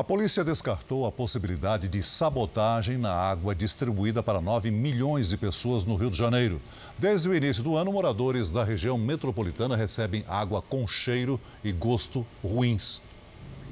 A polícia descartou a possibilidade de sabotagem na água distribuída para 9 milhões de pessoas no Rio de Janeiro. Desde o início do ano, moradores da região metropolitana recebem água com cheiro e gosto ruins.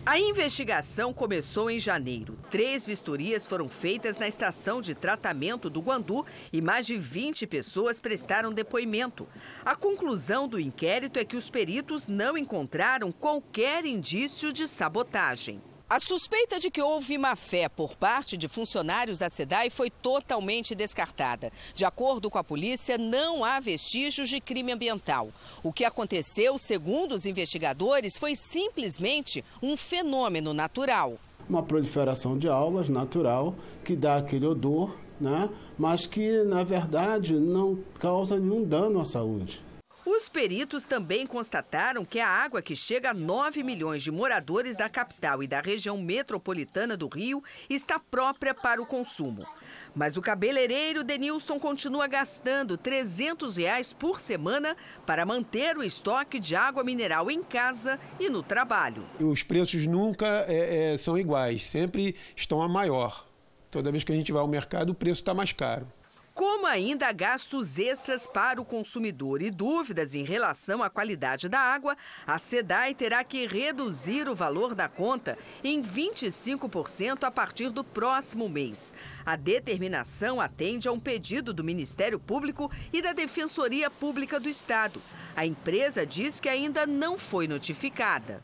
A investigação começou em janeiro. Três vistorias foram feitas na estação de tratamento do Guandu e mais de 20 pessoas prestaram depoimento. A conclusão do inquérito é que os peritos não encontraram qualquer indício de sabotagem. A suspeita de que houve má fé por parte de funcionários da SEDAI foi totalmente descartada. De acordo com a polícia, não há vestígios de crime ambiental. O que aconteceu, segundo os investigadores, foi simplesmente um fenômeno natural. Uma proliferação de aulas natural que dá aquele odor, né? mas que, na verdade, não causa nenhum dano à saúde. Os peritos também constataram que a água que chega a 9 milhões de moradores da capital e da região metropolitana do Rio está própria para o consumo. Mas o cabeleireiro Denilson continua gastando 300 reais por semana para manter o estoque de água mineral em casa e no trabalho. Os preços nunca é, é, são iguais, sempre estão a maior. Toda vez que a gente vai ao mercado, o preço está mais caro como ainda gastos extras para o consumidor e dúvidas em relação à qualidade da água, a SEDAI terá que reduzir o valor da conta em 25% a partir do próximo mês. A determinação atende a um pedido do Ministério Público e da Defensoria Pública do Estado. A empresa diz que ainda não foi notificada.